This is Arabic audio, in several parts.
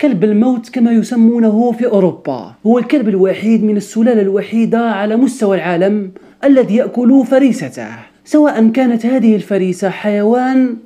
كلب الموت كما يسمونه في أوروبا هو الكلب الوحيد من السلالة الوحيدة على مستوى العالم الذي يأكل فريسته سواء كانت هذه الفريسة حيوان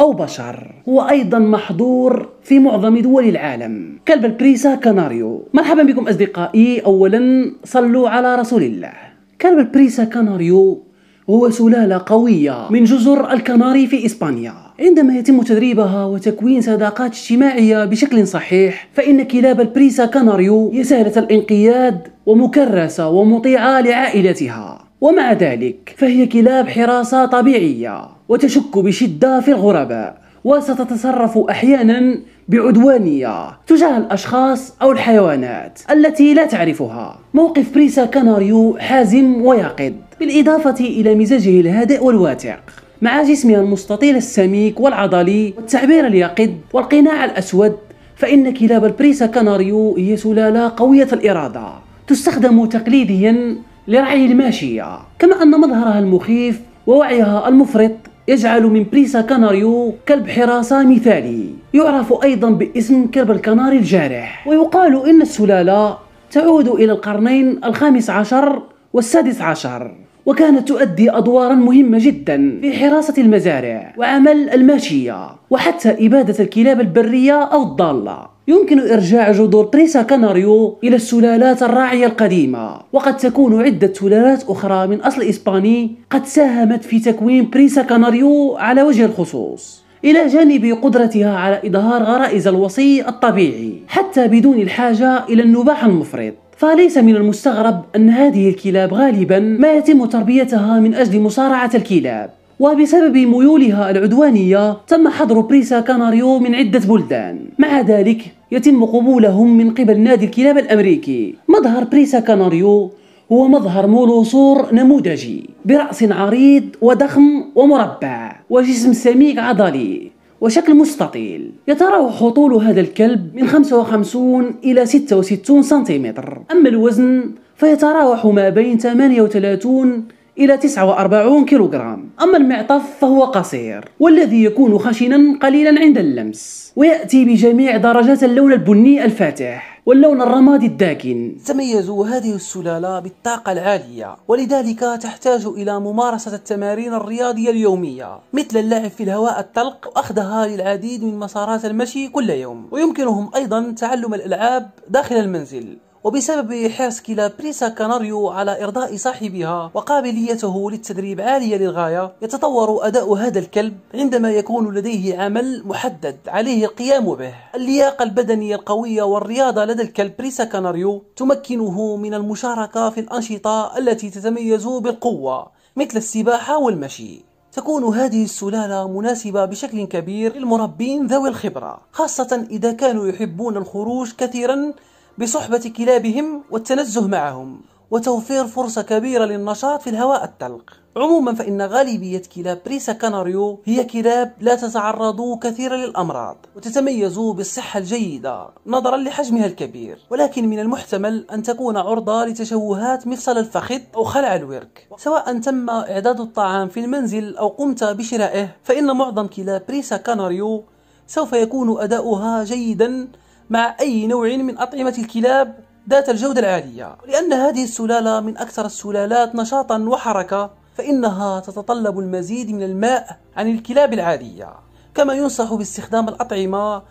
أو بشر هو أيضا محظور في معظم دول العالم كلب البريسا كاناريو مرحبا بكم أصدقائي أولا صلوا على رسول الله كلب البريسا كاناريو هو سلالة قوية من جزر الكناري في إسبانيا عندما يتم تدريبها وتكوين صداقات اجتماعية بشكل صحيح فإن كلاب البريسا كاناريو هي سهلة الانقياد ومكرسة ومطيعة لعائلتها ومع ذلك فهي كلاب حراسة طبيعية وتشك بشدة في الغرباء وستتصرف أحيانا بعدوانية تجاه الأشخاص أو الحيوانات التي لا تعرفها موقف بريسا كاناريو حازم ويقظ بالإضافة إلى مزاجه الهادئ والواتق مع جسمها المستطيل السميك والعضلي والتعبير اليقظ والقناع الأسود فإن كلاب البريسا كاناريو هي سلالة قوية الإرادة تستخدم تقليديا لرعي الماشية كما أن مظهرها المخيف ووعيها المفرط يجعل من بريسا كاناريو كلب حراسة مثالي يعرف أيضا باسم كلب الكناري الجارح ويقال إن السلالة تعود إلى القرنين الخامس عشر والسادس عشر وكانت تؤدي أدوارا مهمة جدا في حراسة المزارع وعمل الماشية وحتى إبادة الكلاب البرية أو الضالة يمكن إرجاع جذور تريسا كاناريو إلى السلالات الراعية القديمة وقد تكون عدة سلالات أخرى من أصل إسباني قد ساهمت في تكوين بريسا كاناريو على وجه الخصوص إلى جانب قدرتها على إظهار غرائز الوصي الطبيعي حتى بدون الحاجة إلى النباح المفرط فليس من المستغرب أن هذه الكلاب غالبا ما يتم تربيتها من أجل مصارعة الكلاب وبسبب ميولها العدوانية تم حظر بريسا كاناريو من عدة بلدان مع ذلك يتم قبولهم من قبل نادي الكلاب الأمريكي مظهر بريسا كاناريو هو مظهر مولوصور نموذجي برأس عريض وضخم ومربع وجسم سميك عضلي وشكل مستطيل يتراوح طول هذا الكلب من 55 إلى 66 سنتيمتر أما الوزن فيتراوح ما بين 38 إلى 49 كيلوغرام أما المعطف فهو قصير والذي يكون خشنا قليلا عند اللمس ويأتي بجميع درجات اللون البني الفاتح واللون الرمادي الداكن تميز هذه السلالة بالطاقة العالية ولذلك تحتاج إلى ممارسة التمارين الرياضية اليومية مثل اللعب في الهواء الطلق وأخذها للعديد من مسارات المشي كل يوم ويمكنهم أيضا تعلم الألعاب داخل المنزل وبسبب حرص كلا بريسا كاناريو على إرضاء صاحبها وقابليته للتدريب عالية للغاية يتطور أداء هذا الكلب عندما يكون لديه عمل محدد عليه القيام به اللياقة البدنية القوية والرياضة لدى الكلب بريسا كاناريو تمكنه من المشاركة في الأنشطة التي تتميز بالقوة مثل السباحة والمشي تكون هذه السلالة مناسبة بشكل كبير للمربين ذوي الخبرة خاصة إذا كانوا يحبون الخروج كثيرا بصحبة كلابهم والتنزه معهم وتوفير فرصة كبيرة للنشاط في الهواء الطلق عموما فإن غالبية كلاب بريسا كاناريو هي كلاب لا تتعرض كثيرا للأمراض وتتميز بالصحة الجيدة نظرا لحجمها الكبير ولكن من المحتمل أن تكون عرضة لتشوهات مفصل الفخذ أو خلع الورك سواء تم إعداد الطعام في المنزل أو قمت بشرائه فإن معظم كلاب بريسا كاناريو سوف يكون أداؤها جيدا مع أي نوع من أطعمة الكلاب ذات الجودة العالية لأن هذه السلالة من أكثر السلالات نشاطا وحركة فإنها تتطلب المزيد من الماء عن الكلاب العادية كما ينصح باستخدام الأطعمة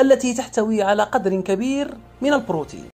التي تحتوي على قدر كبير من البروتين